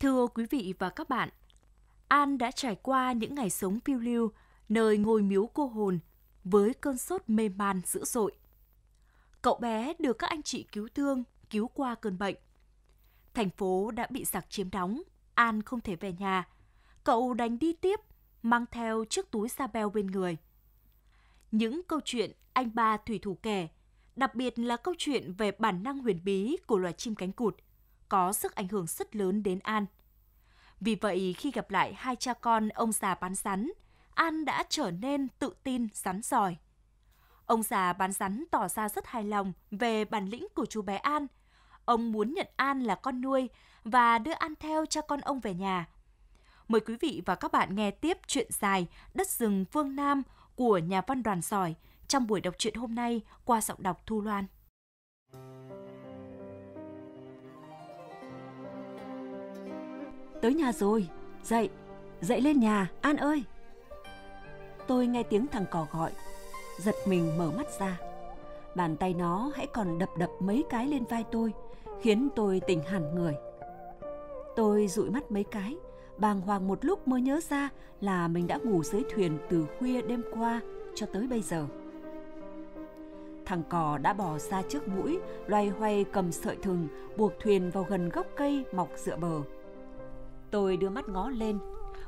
Thưa quý vị và các bạn, An đã trải qua những ngày sống phiêu lưu nơi ngôi miếu cô hồn với cơn sốt mê man dữ dội. Cậu bé được các anh chị cứu thương, cứu qua cơn bệnh. Thành phố đã bị giặc chiếm đóng, An không thể về nhà. Cậu đánh đi tiếp, mang theo chiếc túi sa beo bên người. Những câu chuyện anh ba thủy thủ kể, đặc biệt là câu chuyện về bản năng huyền bí của loài chim cánh cụt, có sức ảnh hưởng rất lớn đến An. Vì vậy, khi gặp lại hai cha con ông già bán rắn, An đã trở nên tự tin rắn giỏi. Ông già bán rắn tỏ ra rất hài lòng về bản lĩnh của chú bé An. Ông muốn nhận An là con nuôi và đưa An theo cha con ông về nhà. Mời quý vị và các bạn nghe tiếp chuyện dài Đất rừng Phương Nam của nhà văn đoàn giỏi trong buổi đọc truyện hôm nay qua giọng đọc Thu Loan. tới nhà rồi, dậy, dậy lên nhà, An ơi. Tôi nghe tiếng thằng cỏ gọi, giật mình mở mắt ra. Bàn tay nó hãy còn đập đập mấy cái lên vai tôi, khiến tôi tỉnh hẳn người. Tôi dụi mắt mấy cái, bàng hoàng một lúc mới nhớ ra là mình đã ngủ dưới thuyền từ khuya đêm qua cho tới bây giờ. Thằng cò đã bò ra trước mũi, loay hoay cầm sợi thừng, buộc thuyền vào gần gốc cây mọc dựa bờ. Tôi đưa mắt ngó lên,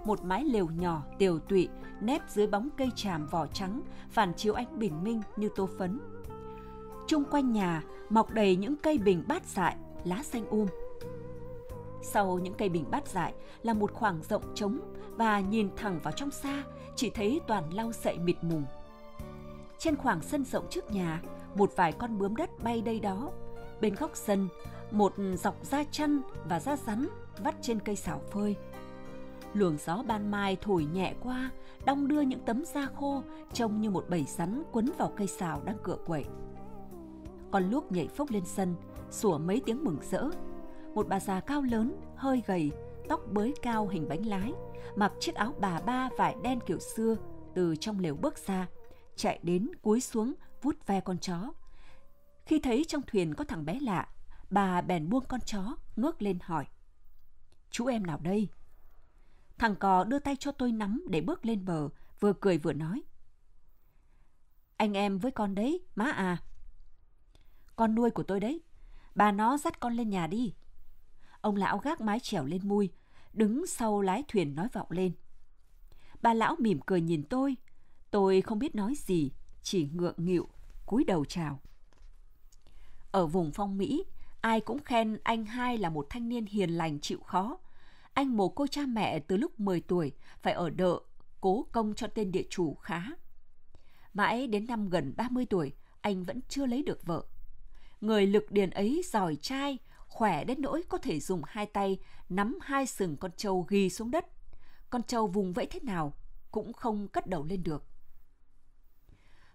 một mái lều nhỏ tiều tụy nép dưới bóng cây tràm vỏ trắng phản chiếu ánh bình minh như tô phấn. Trung quanh nhà mọc đầy những cây bình bát dại, lá xanh um. Sau những cây bình bát dại là một khoảng rộng trống và nhìn thẳng vào trong xa chỉ thấy toàn lau sậy mịt mùng. Trên khoảng sân rộng trước nhà, một vài con bướm đất bay đây đó Bên góc sân, một dọc da chăn và da rắn vắt trên cây xảo phơi. Luồng gió ban mai thổi nhẹ qua, đong đưa những tấm da khô trông như một bầy rắn quấn vào cây xào đang cựa quậy. Con lúc nhảy phốc lên sân, sủa mấy tiếng mừng rỡ. Một bà già cao lớn, hơi gầy, tóc bới cao hình bánh lái, mặc chiếc áo bà ba vải đen kiểu xưa, từ trong lều bước ra, chạy đến cúi xuống vút ve con chó, khi thấy trong thuyền có thằng bé lạ, bà bèn buông con chó, ngước lên hỏi. Chú em nào đây? Thằng cò đưa tay cho tôi nắm để bước lên bờ, vừa cười vừa nói. Anh em với con đấy, má à. Con nuôi của tôi đấy. Bà nó dắt con lên nhà đi. Ông lão gác mái trèo lên mui, đứng sau lái thuyền nói vọng lên. Bà lão mỉm cười nhìn tôi. Tôi không biết nói gì, chỉ ngượng nghịu, cúi đầu chào. Ở vùng phong Mỹ, ai cũng khen anh hai là một thanh niên hiền lành chịu khó. Anh mồ côi cha mẹ từ lúc 10 tuổi, phải ở đợ, cố công cho tên địa chủ khá. Mãi đến năm gần 30 tuổi, anh vẫn chưa lấy được vợ. Người lực điền ấy giỏi trai, khỏe đến nỗi có thể dùng hai tay nắm hai sừng con trâu ghi xuống đất. Con trâu vùng vẫy thế nào cũng không cất đầu lên được.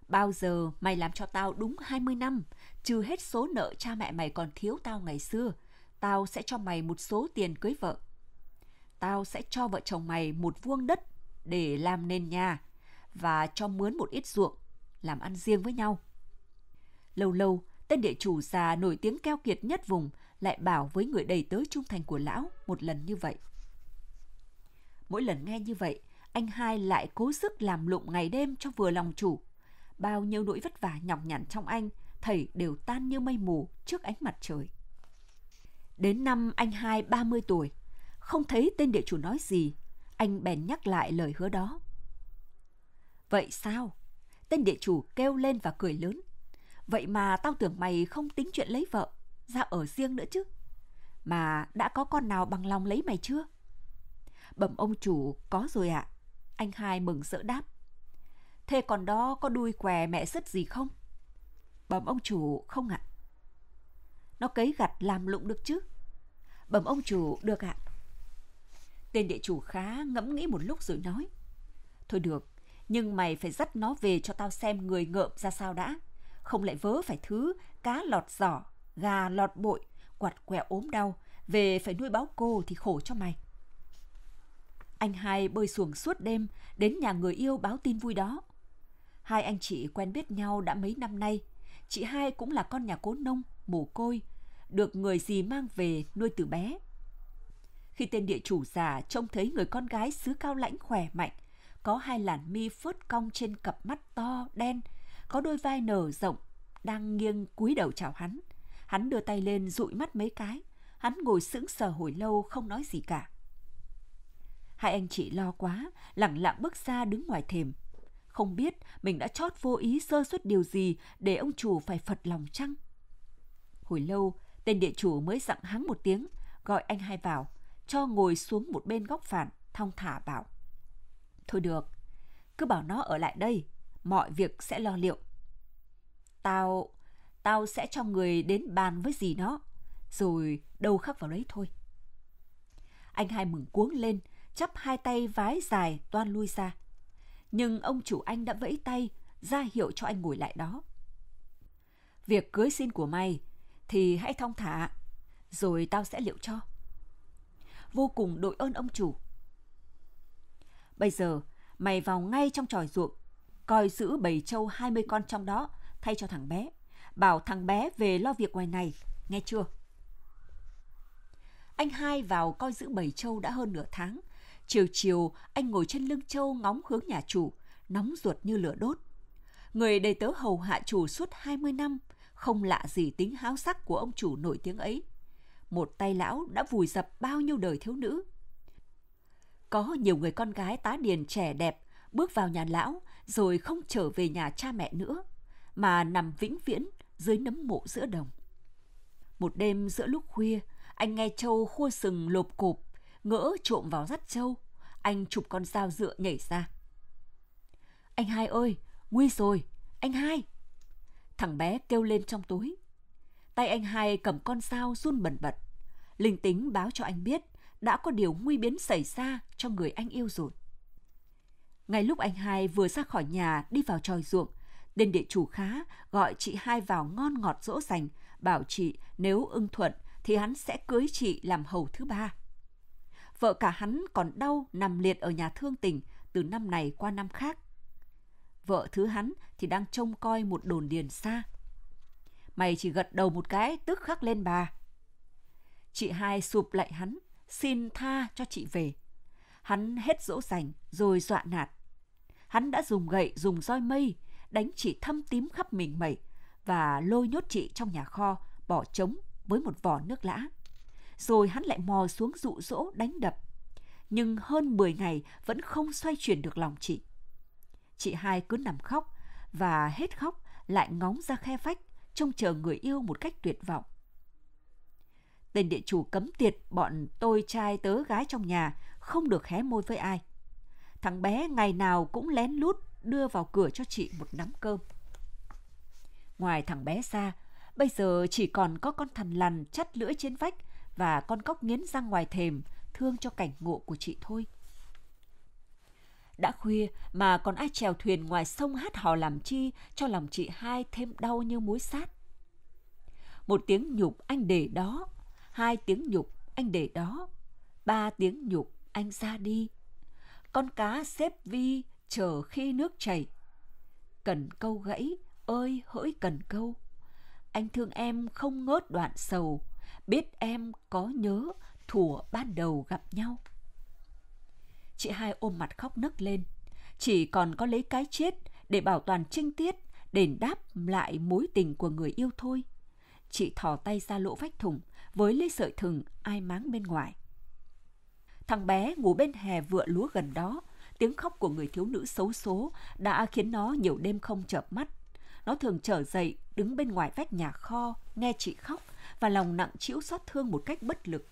Bao giờ mày làm cho tao đúng 20 năm, trừ hết số nợ cha mẹ mày còn thiếu tao ngày xưa, tao sẽ cho mày một số tiền cưới vợ. Tao sẽ cho vợ chồng mày một vuông đất để làm nền nhà và cho mướn một ít ruộng, làm ăn riêng với nhau. Lâu lâu, tên địa chủ già nổi tiếng keo kiệt nhất vùng lại bảo với người đầy tớ trung thành của lão một lần như vậy. Mỗi lần nghe như vậy, anh hai lại cố sức làm lụng ngày đêm cho vừa lòng chủ – Bao nhiêu nỗi vất vả nhọc nhằn trong anh, thầy đều tan như mây mù trước ánh mặt trời. Đến năm anh hai 30 tuổi, không thấy tên địa chủ nói gì, anh bèn nhắc lại lời hứa đó. Vậy sao? Tên địa chủ kêu lên và cười lớn. Vậy mà tao tưởng mày không tính chuyện lấy vợ, ra ở riêng nữa chứ. Mà đã có con nào bằng lòng lấy mày chưa? Bẩm ông chủ, có rồi ạ. Anh hai mừng rỡ đáp. Thế còn đó có đuôi què mẹ sứt gì không? Bẩm ông chủ không ạ. À? Nó cấy gặt làm lụng được chứ? Bẩm ông chủ được ạ. À? Tên địa chủ khá ngẫm nghĩ một lúc rồi nói. Thôi được, nhưng mày phải dắt nó về cho tao xem người ngợm ra sao đã. Không lại vớ phải thứ cá lọt giỏ, gà lọt bội, quạt quẹo ốm đau, về phải nuôi báo cô thì khổ cho mày. Anh hai bơi xuồng suốt đêm, đến nhà người yêu báo tin vui đó. Hai anh chị quen biết nhau đã mấy năm nay. Chị hai cũng là con nhà cố nông, mồ côi, được người gì mang về nuôi từ bé. Khi tên địa chủ già trông thấy người con gái xứ cao lãnh khỏe mạnh, có hai làn mi phớt cong trên cặp mắt to, đen, có đôi vai nở rộng, đang nghiêng cúi đầu chào hắn. Hắn đưa tay lên dụi mắt mấy cái, hắn ngồi sững sờ hồi lâu không nói gì cả. Hai anh chị lo quá, lặng lặng bước ra đứng ngoài thềm. Không biết mình đã chót vô ý sơ suất điều gì để ông chủ phải phật lòng chăng? Hồi lâu, tên địa chủ mới dặn hắng một tiếng, gọi anh hai vào, cho ngồi xuống một bên góc phản, thong thả bảo. Thôi được, cứ bảo nó ở lại đây, mọi việc sẽ lo liệu. Tao, tao sẽ cho người đến bàn với gì nó, rồi đâu khắc vào đấy thôi. Anh hai mừng cuống lên, chắp hai tay vái dài toan lui ra nhưng ông chủ anh đã vẫy tay, ra hiệu cho anh ngồi lại đó. Việc cưới xin của mày thì hãy thong thả, rồi tao sẽ liệu cho. Vô cùng đội ơn ông chủ. Bây giờ, mày vào ngay trong tròi ruộng, coi giữ bầy trâu mươi con trong đó thay cho thằng bé. Bảo thằng bé về lo việc ngoài này, nghe chưa? Anh hai vào coi giữ bầy trâu đã hơn nửa tháng – Chiều chiều, anh ngồi trên lưng châu ngóng hướng nhà chủ, nóng ruột như lửa đốt. Người đầy tớ hầu hạ chủ suốt 20 năm, không lạ gì tính háo sắc của ông chủ nổi tiếng ấy. Một tay lão đã vùi dập bao nhiêu đời thiếu nữ. Có nhiều người con gái tá điền trẻ đẹp bước vào nhà lão rồi không trở về nhà cha mẹ nữa, mà nằm vĩnh viễn dưới nấm mộ giữa đồng. Một đêm giữa lúc khuya, anh nghe Châu khua sừng lộp cộp ngỡ trộm vào rắt trâu. Anh chụp con dao dựa nhảy ra. Anh hai ơi, nguy rồi, anh hai. Thằng bé kêu lên trong túi Tay anh hai cầm con dao run bẩn bật. Linh tính báo cho anh biết đã có điều nguy biến xảy ra cho người anh yêu rồi. Ngay lúc anh hai vừa ra khỏi nhà đi vào tròi ruộng, tên địa chủ khá gọi chị hai vào ngon ngọt dỗ dành, bảo chị nếu ưng thuận thì hắn sẽ cưới chị làm hầu thứ ba vợ cả hắn còn đau nằm liệt ở nhà thương tình từ năm này qua năm khác. Vợ thứ hắn thì đang trông coi một đồn điền xa. Mày chỉ gật đầu một cái tức khắc lên bà. Chị hai sụp lại hắn, xin tha cho chị về. Hắn hết dỗ dành rồi dọa nạt. Hắn đã dùng gậy, dùng roi mây, đánh chị thâm tím khắp mình mẩy và lôi nhốt chị trong nhà kho, bỏ trống với một vỏ nước lã rồi hắn lại mò xuống dụ dỗ đánh đập. Nhưng hơn 10 ngày vẫn không xoay chuyển được lòng chị. Chị hai cứ nằm khóc và hết khóc lại ngóng ra khe vách trông chờ người yêu một cách tuyệt vọng. Tên địa chủ cấm tiệt bọn tôi trai tớ gái trong nhà không được hé môi với ai. Thằng bé ngày nào cũng lén lút đưa vào cửa cho chị một nắm cơm. Ngoài thằng bé ra, bây giờ chỉ còn có con thằn lằn chắt lưỡi trên vách và con cóc nghiến răng ngoài thềm, thương cho cảnh ngộ của chị thôi. Đã khuya mà còn ai chèo thuyền ngoài sông hát hò làm chi cho lòng chị hai thêm đau như muối sát. Một tiếng nhục anh để đó, hai tiếng nhục anh để đó, ba tiếng nhục anh ra đi. Con cá xếp vi chờ khi nước chảy. Cần câu gãy, ơi hỡi cần câu. Anh thương em không ngớt đoạn sầu, biết em có nhớ thủa ban đầu gặp nhau. Chị hai ôm mặt khóc nấc lên, chỉ còn có lấy cái chết để bảo toàn trinh tiết, đền đáp lại mối tình của người yêu thôi. Chị thò tay ra lỗ vách thùng với lấy sợi thừng ai máng bên ngoài. Thằng bé ngủ bên hè vựa lúa gần đó, tiếng khóc của người thiếu nữ xấu số đã khiến nó nhiều đêm không chợp mắt. Nó thường trở dậy, đứng bên ngoài vách nhà kho, nghe chị khóc và lòng nặng chịu xót thương một cách bất lực.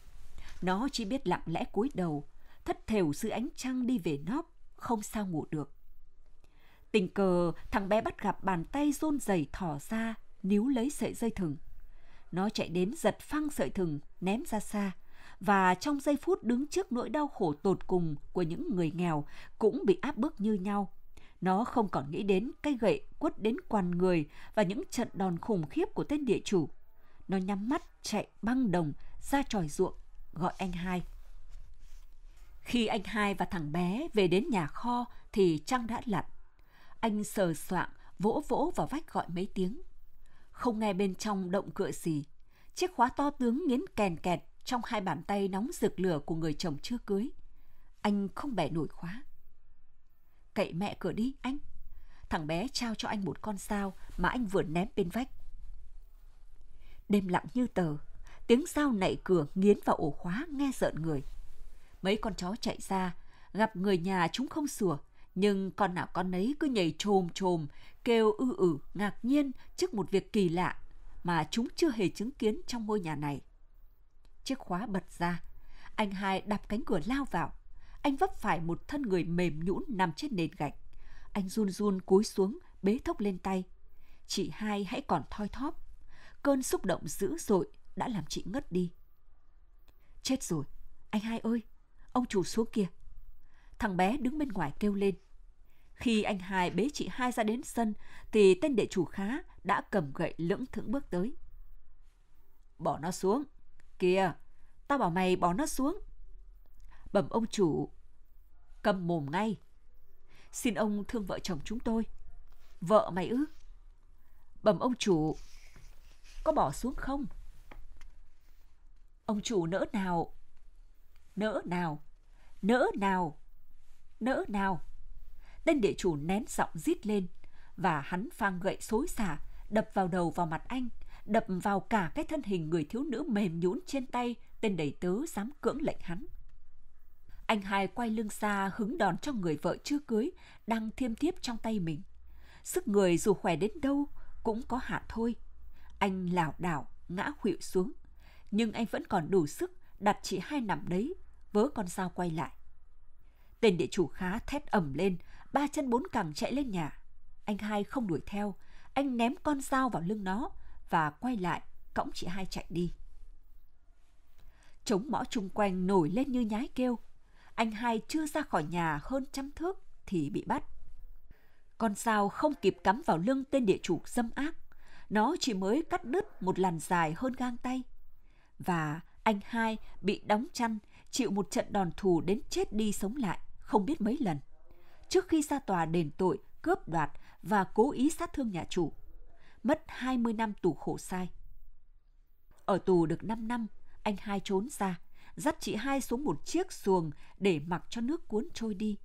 Nó chỉ biết lặng lẽ cúi đầu, thất thểu dưới ánh trăng đi về nóp, không sao ngủ được. Tình cờ, thằng bé bắt gặp bàn tay run rẩy thỏ ra, níu lấy sợi dây thừng. Nó chạy đến giật phăng sợi thừng, ném ra xa, và trong giây phút đứng trước nỗi đau khổ tột cùng của những người nghèo cũng bị áp bức như nhau. Nó không còn nghĩ đến cây gậy quất đến quằn người và những trận đòn khủng khiếp của tên địa chủ. Nó nhắm mắt chạy băng đồng ra tròi ruộng gọi anh hai. Khi anh hai và thằng bé về đến nhà kho thì trăng đã lặn. Anh sờ soạng vỗ vỗ vào vách gọi mấy tiếng. Không nghe bên trong động cựa gì. Chiếc khóa to tướng nghiến kèn kẹt trong hai bàn tay nóng rực lửa của người chồng chưa cưới. Anh không bẻ nổi khóa. Cậy mẹ cửa đi, anh. Thằng bé trao cho anh một con dao mà anh vừa ném bên vách đêm lặng như tờ, tiếng dao nạy cửa nghiến vào ổ khóa nghe rợn người. Mấy con chó chạy ra, gặp người nhà chúng không sủa, nhưng con nào con nấy cứ nhảy trồm trồm, kêu ư ử ngạc nhiên trước một việc kỳ lạ mà chúng chưa hề chứng kiến trong ngôi nhà này. Chiếc khóa bật ra, anh hai đạp cánh cửa lao vào. Anh vấp phải một thân người mềm nhũn nằm trên nền gạch. Anh run run cúi xuống, bế thốc lên tay. Chị hai hãy còn thoi thóp, cơn xúc động dữ dội đã làm chị ngất đi. Chết rồi, anh hai ơi, ông chủ xuống kia. Thằng bé đứng bên ngoài kêu lên. Khi anh hai bế chị hai ra đến sân thì tên đệ chủ khá đã cầm gậy lững thững bước tới. Bỏ nó xuống. Kìa, tao bảo mày bỏ nó xuống. Bẩm ông chủ, cầm mồm ngay. Xin ông thương vợ chồng chúng tôi. Vợ mày ư? Bẩm ông chủ, có bỏ xuống không? Ông chủ nỡ nào? Nỡ nào? Nỡ nào? Nỡ nào? Tên địa chủ nén giọng rít lên và hắn phang gậy xối xả đập vào đầu vào mặt anh, đập vào cả cái thân hình người thiếu nữ mềm nhũn trên tay tên đầy tớ dám cưỡng lệnh hắn. Anh hai quay lưng xa hứng đòn cho người vợ chưa cưới đang thiêm thiếp trong tay mình. Sức người dù khỏe đến đâu cũng có hạn thôi. Anh lảo đảo, ngã khuỵu xuống. Nhưng anh vẫn còn đủ sức đặt chị hai nằm đấy, vớ con dao quay lại. Tên địa chủ khá thét ầm lên, ba chân bốn cẳng chạy lên nhà. Anh hai không đuổi theo, anh ném con dao vào lưng nó và quay lại, cõng chị hai chạy đi. Trống mõ chung quanh nổi lên như nhái kêu. Anh hai chưa ra khỏi nhà hơn trăm thước thì bị bắt. Con dao không kịp cắm vào lưng tên địa chủ dâm ác nó chỉ mới cắt đứt một làn dài hơn gang tay. Và anh hai bị đóng chăn, chịu một trận đòn thù đến chết đi sống lại, không biết mấy lần. Trước khi ra tòa đền tội, cướp đoạt và cố ý sát thương nhà chủ. Mất 20 năm tù khổ sai. Ở tù được 5 năm, anh hai trốn ra, dắt chị hai xuống một chiếc xuồng để mặc cho nước cuốn trôi đi.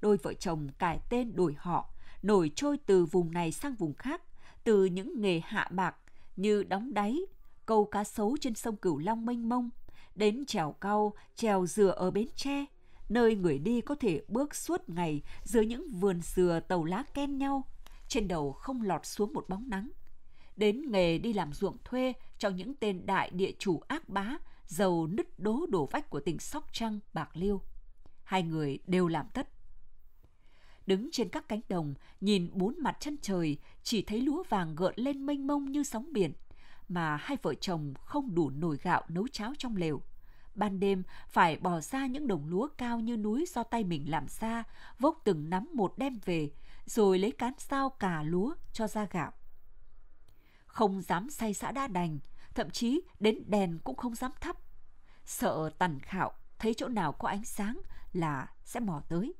Đôi vợ chồng cải tên đổi họ, nổi trôi từ vùng này sang vùng khác, từ những nghề hạ bạc như đóng đáy, câu cá sấu trên sông Cửu Long mênh mông, đến trèo cao, trèo dừa ở Bến Tre, nơi người đi có thể bước suốt ngày dưới những vườn dừa tàu lá ken nhau, trên đầu không lọt xuống một bóng nắng. Đến nghề đi làm ruộng thuê cho những tên đại địa chủ ác bá, giàu nứt đố đổ vách của tỉnh Sóc Trăng, Bạc Liêu. Hai người đều làm tất đứng trên các cánh đồng, nhìn bốn mặt chân trời, chỉ thấy lúa vàng gợn lên mênh mông như sóng biển, mà hai vợ chồng không đủ nồi gạo nấu cháo trong lều. Ban đêm phải bỏ ra những đồng lúa cao như núi do tay mình làm ra, vốc từng nắm một đem về, rồi lấy cán sao cà lúa cho ra gạo. Không dám say xã đa đành, thậm chí đến đèn cũng không dám thắp. Sợ tàn khạo, thấy chỗ nào có ánh sáng là sẽ mò tới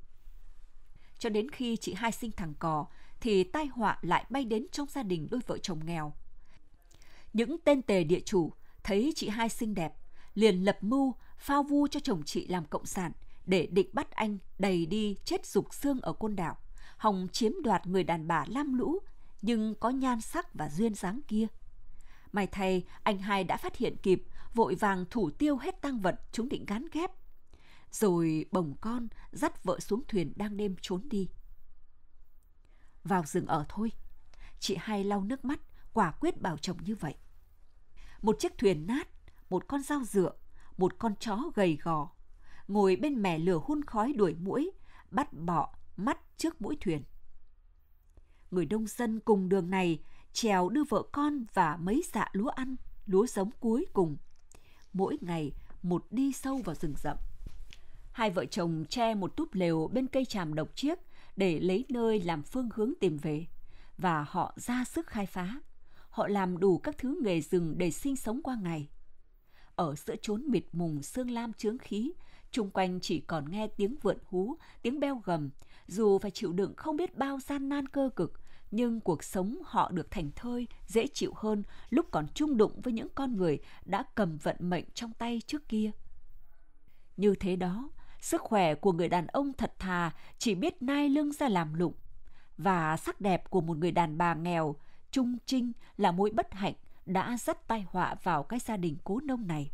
cho đến khi chị hai sinh thằng cò thì tai họa lại bay đến trong gia đình đôi vợ chồng nghèo. Những tên tề địa chủ thấy chị hai xinh đẹp, liền lập mưu phao vu cho chồng chị làm cộng sản để định bắt anh đầy đi chết dục xương ở côn đảo, hòng chiếm đoạt người đàn bà lam lũ nhưng có nhan sắc và duyên dáng kia. May thay, anh hai đã phát hiện kịp, vội vàng thủ tiêu hết tăng vật chúng định gán ghép rồi bồng con dắt vợ xuống thuyền đang đêm trốn đi. Vào rừng ở thôi, chị hai lau nước mắt, quả quyết bảo chồng như vậy. Một chiếc thuyền nát, một con dao dựa, một con chó gầy gò, ngồi bên mẻ lửa hun khói đuổi mũi, bắt bọ mắt trước mũi thuyền. Người đông dân cùng đường này trèo đưa vợ con và mấy dạ lúa ăn, lúa giống cuối cùng. Mỗi ngày một đi sâu vào rừng rậm. Hai vợ chồng che một túp lều bên cây tràm độc chiếc để lấy nơi làm phương hướng tìm về. Và họ ra sức khai phá. Họ làm đủ các thứ nghề rừng để sinh sống qua ngày. Ở giữa chốn mịt mùng sương lam chướng khí, chung quanh chỉ còn nghe tiếng vượn hú, tiếng beo gầm. Dù phải chịu đựng không biết bao gian nan cơ cực, nhưng cuộc sống họ được thành thơi, dễ chịu hơn lúc còn chung đụng với những con người đã cầm vận mệnh trong tay trước kia. Như thế đó, Sức khỏe của người đàn ông thật thà chỉ biết nai lưng ra làm lụng. Và sắc đẹp của một người đàn bà nghèo, trung trinh là mối bất hạnh đã dắt tai họa vào cái gia đình cố nông này.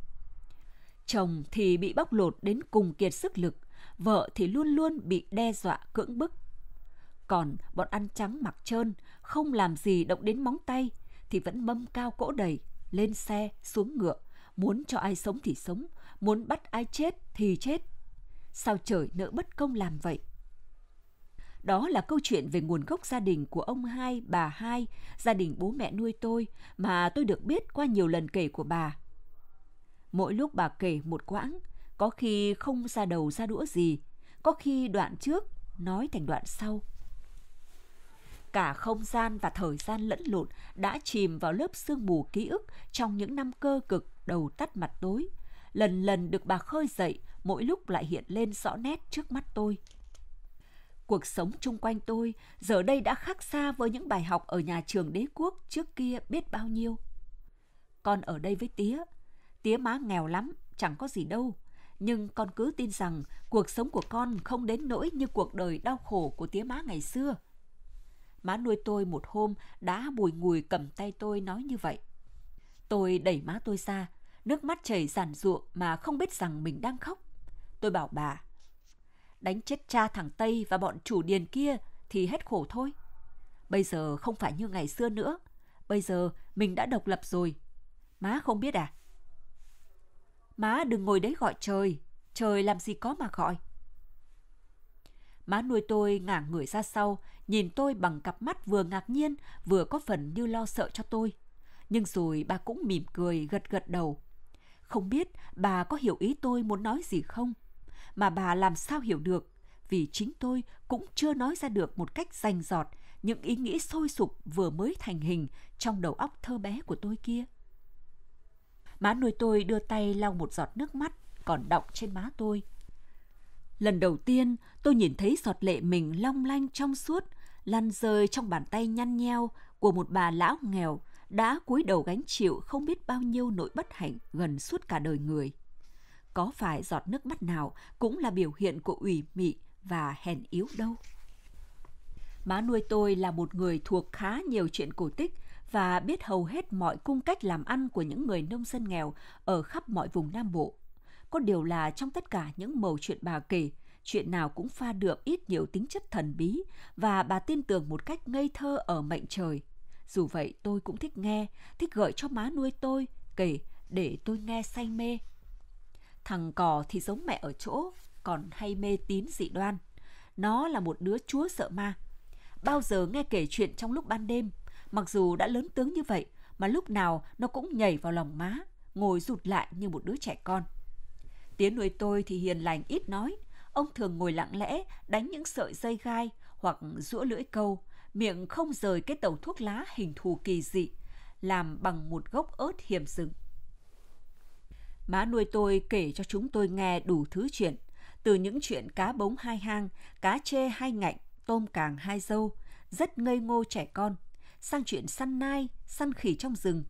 Chồng thì bị bóc lột đến cùng kiệt sức lực, vợ thì luôn luôn bị đe dọa cưỡng bức. Còn bọn ăn trắng mặc trơn, không làm gì động đến móng tay, thì vẫn mâm cao cỗ đầy, lên xe, xuống ngựa, muốn cho ai sống thì sống, muốn bắt ai chết thì chết sao trời nỡ bất công làm vậy? Đó là câu chuyện về nguồn gốc gia đình của ông hai, bà hai, gia đình bố mẹ nuôi tôi mà tôi được biết qua nhiều lần kể của bà. Mỗi lúc bà kể một quãng, có khi không ra đầu ra đũa gì, có khi đoạn trước nói thành đoạn sau. Cả không gian và thời gian lẫn lộn đã chìm vào lớp sương mù ký ức trong những năm cơ cực đầu tắt mặt tối, lần lần được bà khơi dậy mỗi lúc lại hiện lên rõ nét trước mắt tôi. Cuộc sống chung quanh tôi giờ đây đã khác xa với những bài học ở nhà trường đế quốc trước kia biết bao nhiêu. Con ở đây với tía, tía má nghèo lắm, chẳng có gì đâu, nhưng con cứ tin rằng cuộc sống của con không đến nỗi như cuộc đời đau khổ của tía má ngày xưa. Má nuôi tôi một hôm đã bùi ngùi cầm tay tôi nói như vậy. Tôi đẩy má tôi ra, nước mắt chảy giàn ruộng mà không biết rằng mình đang khóc. Tôi bảo bà, đánh chết cha thằng Tây và bọn chủ điền kia thì hết khổ thôi. Bây giờ không phải như ngày xưa nữa. Bây giờ mình đã độc lập rồi. Má không biết à? Má đừng ngồi đấy gọi trời. Trời làm gì có mà gọi. Má nuôi tôi ngả người ra sau, nhìn tôi bằng cặp mắt vừa ngạc nhiên, vừa có phần như lo sợ cho tôi. Nhưng rồi bà cũng mỉm cười gật gật đầu. Không biết bà có hiểu ý tôi muốn nói gì không? mà bà làm sao hiểu được, vì chính tôi cũng chưa nói ra được một cách rành giọt những ý nghĩ sôi sục vừa mới thành hình trong đầu óc thơ bé của tôi kia. Má nuôi tôi đưa tay lau một giọt nước mắt còn đọng trên má tôi. Lần đầu tiên, tôi nhìn thấy giọt lệ mình long lanh trong suốt, lăn rơi trong bàn tay nhăn nheo của một bà lão nghèo đã cúi đầu gánh chịu không biết bao nhiêu nỗi bất hạnh gần suốt cả đời người có phải giọt nước mắt nào cũng là biểu hiện của ủy mị và hèn yếu đâu. Má nuôi tôi là một người thuộc khá nhiều chuyện cổ tích và biết hầu hết mọi cung cách làm ăn của những người nông dân nghèo ở khắp mọi vùng Nam Bộ. Có điều là trong tất cả những mẩu chuyện bà kể, chuyện nào cũng pha được ít nhiều tính chất thần bí và bà tin tưởng một cách ngây thơ ở mệnh trời. Dù vậy tôi cũng thích nghe, thích gợi cho má nuôi tôi, kể để tôi nghe say mê. Thằng cò thì giống mẹ ở chỗ, còn hay mê tín dị đoan. Nó là một đứa chúa sợ ma. Bao giờ nghe kể chuyện trong lúc ban đêm, mặc dù đã lớn tướng như vậy, mà lúc nào nó cũng nhảy vào lòng má, ngồi rụt lại như một đứa trẻ con. Tiến nuôi tôi thì hiền lành ít nói, ông thường ngồi lặng lẽ đánh những sợi dây gai hoặc rũa lưỡi câu, miệng không rời cái tàu thuốc lá hình thù kỳ dị, làm bằng một gốc ớt hiểm rừng. Má nuôi tôi kể cho chúng tôi nghe đủ thứ chuyện, từ những chuyện cá bống hai hang, cá chê hai ngạnh, tôm càng hai dâu, rất ngây ngô trẻ con, sang chuyện săn nai, săn khỉ trong rừng.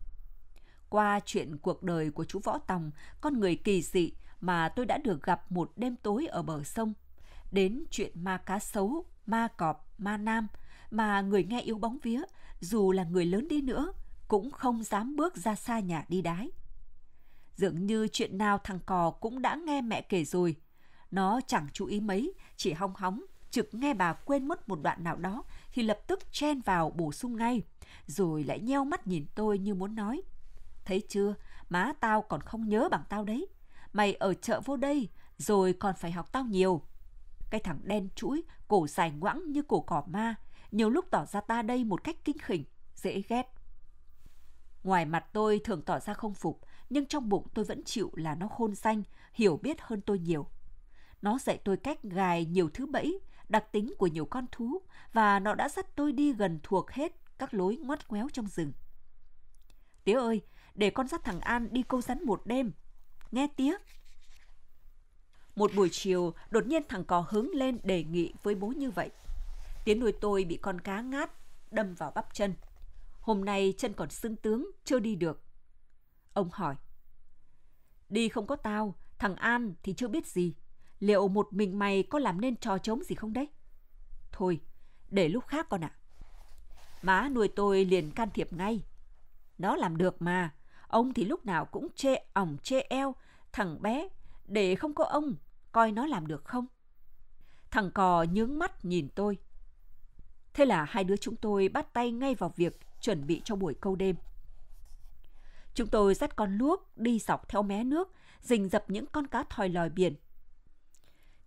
Qua chuyện cuộc đời của chú Võ Tòng, con người kỳ dị mà tôi đã được gặp một đêm tối ở bờ sông, đến chuyện ma cá sấu, ma cọp, ma nam mà người nghe yếu bóng vía, dù là người lớn đi nữa, cũng không dám bước ra xa nhà đi đái. Dường như chuyện nào thằng cò cũng đã nghe mẹ kể rồi. Nó chẳng chú ý mấy, chỉ hong hóng, trực nghe bà quên mất một đoạn nào đó thì lập tức chen vào bổ sung ngay, rồi lại nheo mắt nhìn tôi như muốn nói. Thấy chưa, má tao còn không nhớ bằng tao đấy. Mày ở chợ vô đây, rồi còn phải học tao nhiều. Cái thằng đen chuỗi, cổ dài ngoãng như cổ cỏ ma, nhiều lúc tỏ ra ta đây một cách kinh khỉnh, dễ ghét. Ngoài mặt tôi thường tỏ ra không phục, nhưng trong bụng tôi vẫn chịu là nó khôn danh, hiểu biết hơn tôi nhiều. Nó dạy tôi cách gài nhiều thứ bẫy, đặc tính của nhiều con thú và nó đã dắt tôi đi gần thuộc hết các lối ngoắt ngoéo trong rừng. Tía ơi, để con dắt thằng An đi câu rắn một đêm. Nghe tía. Một buổi chiều, đột nhiên thằng cò hứng lên đề nghị với bố như vậy. Tiến nuôi tôi bị con cá ngát, đâm vào bắp chân. Hôm nay chân còn xương tướng, chưa đi được. Ông hỏi. Đi không có tao, thằng An thì chưa biết gì. Liệu một mình mày có làm nên trò trống gì không đấy? Thôi, để lúc khác con ạ. Má nuôi tôi liền can thiệp ngay. Nó làm được mà, ông thì lúc nào cũng chê ỏng chê eo, thằng bé, để không có ông, coi nó làm được không? Thằng cò nhướng mắt nhìn tôi. Thế là hai đứa chúng tôi bắt tay ngay vào việc chuẩn bị cho buổi câu đêm. Chúng tôi dắt con luốc đi dọc theo mé nước, rình dập những con cá thòi lòi biển.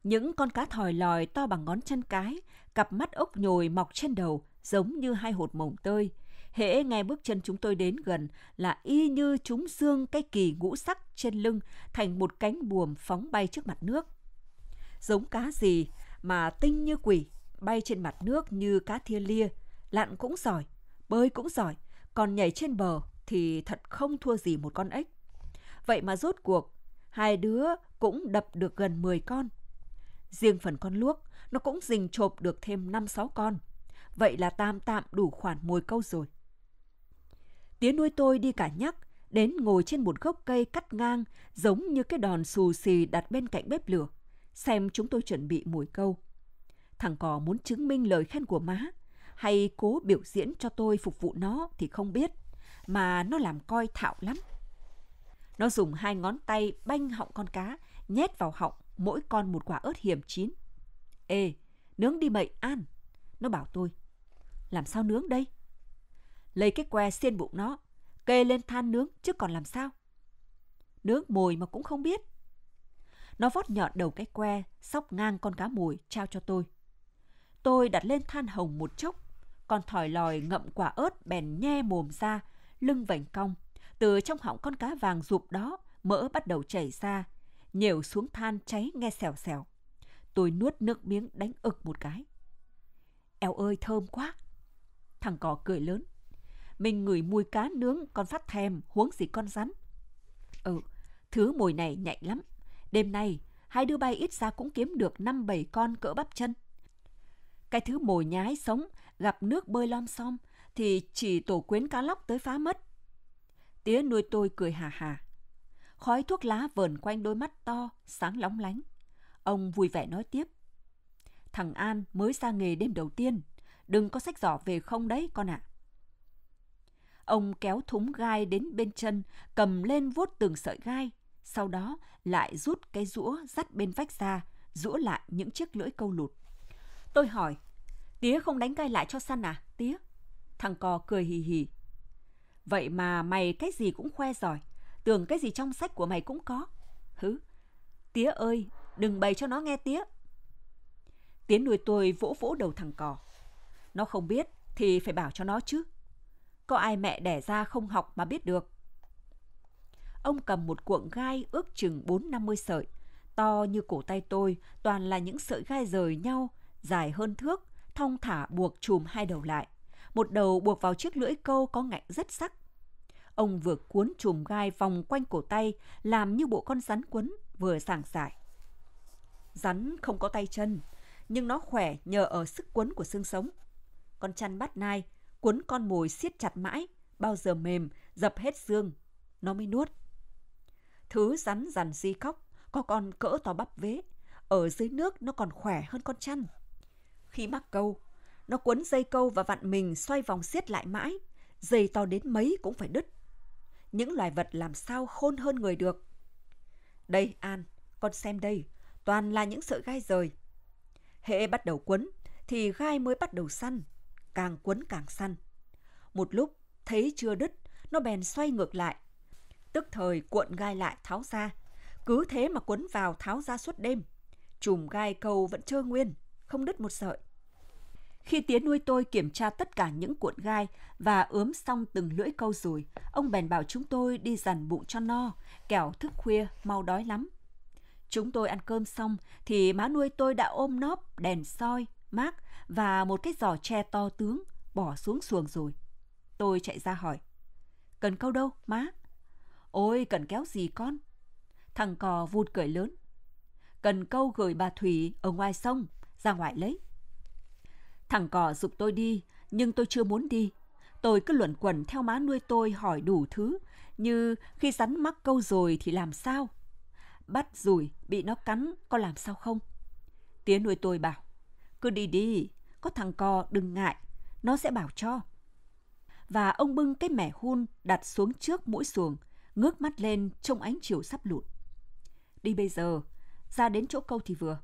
Những con cá thòi lòi to bằng ngón chân cái, cặp mắt ốc nhồi mọc trên đầu, giống như hai hột mồng tơi. Hễ nghe bước chân chúng tôi đến gần là y như chúng dương cái kỳ ngũ sắc trên lưng thành một cánh buồm phóng bay trước mặt nước. Giống cá gì mà tinh như quỷ, bay trên mặt nước như cá thia lia, lặn cũng giỏi, bơi cũng giỏi, còn nhảy trên bờ thì thật không thua gì một con ếch. Vậy mà rốt cuộc, hai đứa cũng đập được gần 10 con. Riêng phần con luốc, nó cũng rình chộp được thêm 5-6 con. Vậy là tam tạm đủ khoản mồi câu rồi. Tía nuôi tôi đi cả nhắc, đến ngồi trên một gốc cây cắt ngang, giống như cái đòn xù xì đặt bên cạnh bếp lửa, xem chúng tôi chuẩn bị mồi câu. Thằng cò muốn chứng minh lời khen của má, hay cố biểu diễn cho tôi phục vụ nó thì không biết mà nó làm coi thạo lắm. Nó dùng hai ngón tay banh họng con cá, nhét vào họng mỗi con một quả ớt hiểm chín. Ê, nướng đi mậy An. Nó bảo tôi. Làm sao nướng đây? Lấy cái que xiên bụng nó, kê lên than nướng chứ còn làm sao? Nướng mồi mà cũng không biết. Nó vót nhọn đầu cái que, sóc ngang con cá mồi trao cho tôi. Tôi đặt lên than hồng một chốc, còn thỏi lòi ngậm quả ớt bèn nhe mồm ra lưng vành cong. Từ trong họng con cá vàng rụp đó, mỡ bắt đầu chảy ra, nhều xuống than cháy nghe xèo xèo. Tôi nuốt nước miếng đánh ực một cái. Eo ơi thơm quá! Thằng cò cười lớn. Mình ngửi mùi cá nướng còn phát thèm, huống gì con rắn. Ừ, thứ mùi này nhạy lắm. Đêm nay, hai đứa bay ít ra cũng kiếm được năm bảy con cỡ bắp chân. Cái thứ mồi nhái sống, gặp nước bơi lom xom thì chỉ tổ quyến cá lóc tới phá mất. Tía nuôi tôi cười hà hà. Khói thuốc lá vờn quanh đôi mắt to, sáng lóng lánh. Ông vui vẻ nói tiếp. Thằng An mới ra nghề đêm đầu tiên. Đừng có sách giỏ về không đấy con ạ. À. Ông kéo thúng gai đến bên chân, cầm lên vuốt từng sợi gai. Sau đó lại rút cái rũa dắt bên vách ra, rũa lại những chiếc lưỡi câu lụt. Tôi hỏi, tía không đánh gai lại cho săn à, tía? Thằng cò cười hì hì. Vậy mà mày cái gì cũng khoe giỏi, tưởng cái gì trong sách của mày cũng có. Hứ, tía ơi, đừng bày cho nó nghe tía. Tiến nuôi tôi vỗ vỗ đầu thằng cò. Nó không biết thì phải bảo cho nó chứ. Có ai mẹ đẻ ra không học mà biết được. Ông cầm một cuộn gai ước chừng 4-50 sợi, to như cổ tay tôi, toàn là những sợi gai rời nhau, dài hơn thước, thong thả buộc chùm hai đầu lại một đầu buộc vào chiếc lưỡi câu có ngạnh rất sắc. Ông vừa cuốn chùm gai vòng quanh cổ tay, làm như bộ con rắn quấn, vừa sảng sải. Rắn không có tay chân, nhưng nó khỏe nhờ ở sức quấn của xương sống. Con chăn bắt nai, cuốn con mồi siết chặt mãi, bao giờ mềm, dập hết xương, nó mới nuốt. Thứ rắn rằn di khóc, có con cỡ to bắp vế, ở dưới nước nó còn khỏe hơn con chăn. Khi mắc câu, nó quấn dây câu và vặn mình xoay vòng xiết lại mãi, dây to đến mấy cũng phải đứt. Những loài vật làm sao khôn hơn người được. Đây An, con xem đây, toàn là những sợi gai rời. Hệ bắt đầu quấn, thì gai mới bắt đầu săn, càng quấn càng săn. Một lúc, thấy chưa đứt, nó bèn xoay ngược lại. Tức thời cuộn gai lại tháo ra, cứ thế mà quấn vào tháo ra suốt đêm. Chùm gai câu vẫn trơ nguyên, không đứt một sợi. Khi tía nuôi tôi kiểm tra tất cả những cuộn gai và ướm xong từng lưỡi câu rồi, ông bèn bảo chúng tôi đi dằn bụng cho no, kẻo thức khuya mau đói lắm. Chúng tôi ăn cơm xong thì má nuôi tôi đã ôm nóp, đèn soi, mát và một cái giỏ tre to tướng bỏ xuống xuồng rồi. Tôi chạy ra hỏi. Cần câu đâu, má? Ôi, cần kéo gì con? Thằng cò vụt cười lớn. Cần câu gửi bà Thủy ở ngoài sông, ra ngoài lấy. Thằng cò dục tôi đi, nhưng tôi chưa muốn đi. Tôi cứ luẩn quẩn theo má nuôi tôi hỏi đủ thứ, như khi rắn mắc câu rồi thì làm sao? Bắt rùi, bị nó cắn, có làm sao không? Tía nuôi tôi bảo, cứ đi đi, có thằng cò đừng ngại, nó sẽ bảo cho. Và ông bưng cái mẻ hun đặt xuống trước mũi xuồng, ngước mắt lên trông ánh chiều sắp lụt. Đi bây giờ, ra đến chỗ câu thì vừa.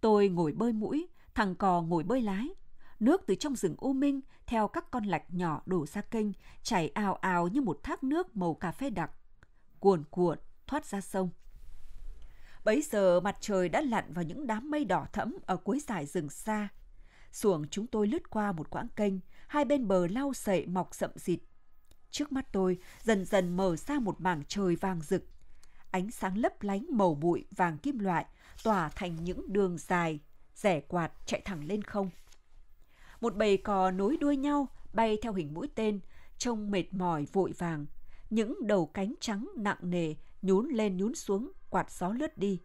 Tôi ngồi bơi mũi, Thằng cò ngồi bơi lái. Nước từ trong rừng U Minh theo các con lạch nhỏ đổ ra kênh, chảy ào ào như một thác nước màu cà phê đặc. Cuồn cuộn thoát ra sông. Bấy giờ mặt trời đã lặn vào những đám mây đỏ thẫm ở cuối dải rừng xa. Xuồng chúng tôi lướt qua một quãng kênh, hai bên bờ lau sậy mọc rậm rịt. Trước mắt tôi dần dần mở ra một mảng trời vàng rực. Ánh sáng lấp lánh màu bụi vàng kim loại tỏa thành những đường dài rẻ quạt chạy thẳng lên không. Một bầy cò nối đuôi nhau, bay theo hình mũi tên, trông mệt mỏi vội vàng. Những đầu cánh trắng nặng nề nhún lên nhún xuống, quạt gió lướt đi.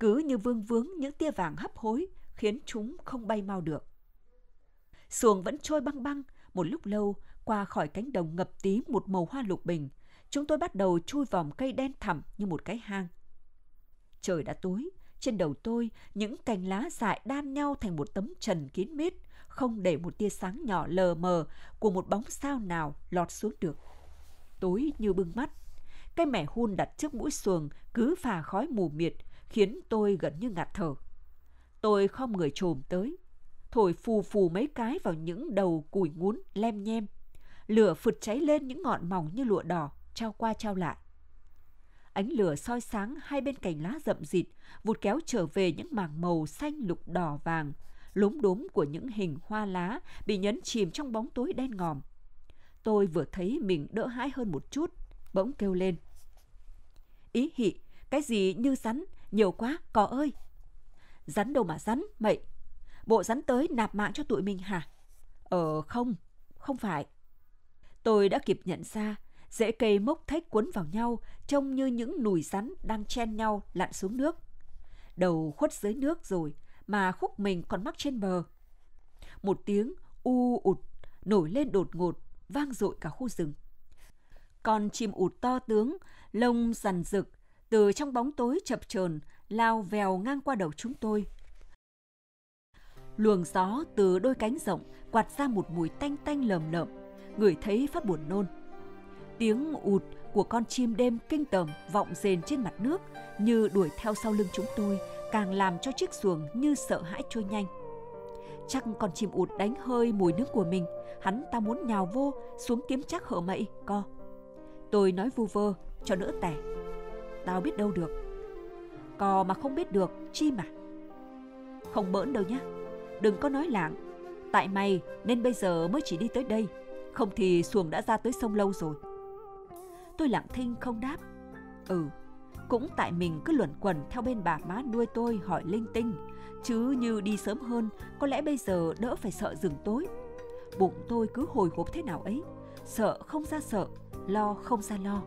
Cứ như vương vướng những tia vàng hấp hối, khiến chúng không bay mau được. Xuồng vẫn trôi băng băng, một lúc lâu, qua khỏi cánh đồng ngập tím một màu hoa lục bình, chúng tôi bắt đầu chui vòng cây đen thẳm như một cái hang. Trời đã tối, trên đầu tôi, những cành lá dại đan nhau thành một tấm trần kín mít, không để một tia sáng nhỏ lờ mờ của một bóng sao nào lọt xuống được. Tối như bưng mắt, cái mẻ hun đặt trước mũi xuồng cứ phà khói mù mịt, khiến tôi gần như ngạt thở. Tôi không người trồm tới, thổi phù phù mấy cái vào những đầu củi ngún lem nhem. Lửa phượt cháy lên những ngọn mỏng như lụa đỏ, trao qua trao lại. Ánh lửa soi sáng hai bên cành lá rậm rịt, vụt kéo trở về những mảng màu xanh lục đỏ vàng, lúng đốm của những hình hoa lá bị nhấn chìm trong bóng tối đen ngòm. Tôi vừa thấy mình đỡ hãi hơn một chút, bỗng kêu lên. Ý hị, cái gì như rắn, nhiều quá, cò ơi. Rắn đâu mà rắn, mậy. Bộ rắn tới nạp mạng cho tụi mình hả? Ờ không, không phải. Tôi đã kịp nhận ra Rễ cây mốc thách cuốn vào nhau, trông như những nùi rắn đang chen nhau lặn xuống nước. Đầu khuất dưới nước rồi, mà khúc mình còn mắc trên bờ. Một tiếng u ụt nổi lên đột ngột, vang dội cả khu rừng. Con chim ụt to tướng, lông rằn rực, từ trong bóng tối chập chờn lao vèo ngang qua đầu chúng tôi. Luồng gió từ đôi cánh rộng quạt ra một mùi tanh tanh lờm lợm, người thấy phát buồn nôn. Tiếng ụt của con chim đêm kinh tởm vọng rền trên mặt nước như đuổi theo sau lưng chúng tôi càng làm cho chiếc xuồng như sợ hãi trôi nhanh. Chắc con chim ụt đánh hơi mùi nước của mình, hắn ta muốn nhào vô xuống kiếm chắc hở mậy, co. Tôi nói vu vơ, cho đỡ tẻ. Tao biết đâu được. co mà không biết được, chim à? Không bỡn đâu nhá, đừng có nói lạng Tại mày nên bây giờ mới chỉ đi tới đây, không thì xuồng đã ra tới sông lâu rồi. Tôi lặng thinh không đáp. Ừ, cũng tại mình cứ luẩn quẩn theo bên bà má nuôi tôi hỏi linh tinh. Chứ như đi sớm hơn, có lẽ bây giờ đỡ phải sợ rừng tối. Bụng tôi cứ hồi hộp thế nào ấy, sợ không ra sợ, lo không ra lo.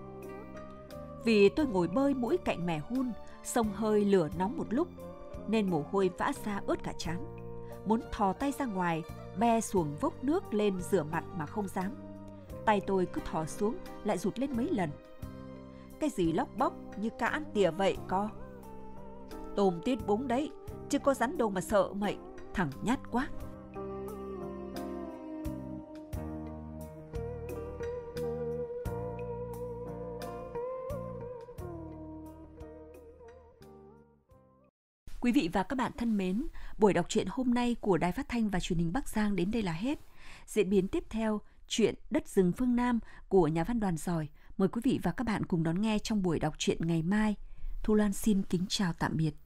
Vì tôi ngồi bơi mũi cạnh mẻ hun, sông hơi lửa nóng một lúc, nên mồ hôi vã ra ướt cả trán. Muốn thò tay ra ngoài, be xuồng vốc nước lên rửa mặt mà không dám tay tôi cứ thò xuống, lại rụt lên mấy lần. Cái gì lóc bóc như cá ăn tỉa vậy co. Tôm tiết búng đấy, chứ có rắn đâu mà sợ mậy, thằng nhát quá. Quý vị và các bạn thân mến, buổi đọc truyện hôm nay của Đài Phát thanh và Truyền hình Bắc Giang đến đây là hết. Diễn biến tiếp theo, Chuyện Đất rừng phương Nam của nhà văn đoàn giỏi. Mời quý vị và các bạn cùng đón nghe trong buổi đọc truyện ngày mai. Thu Loan xin kính chào tạm biệt.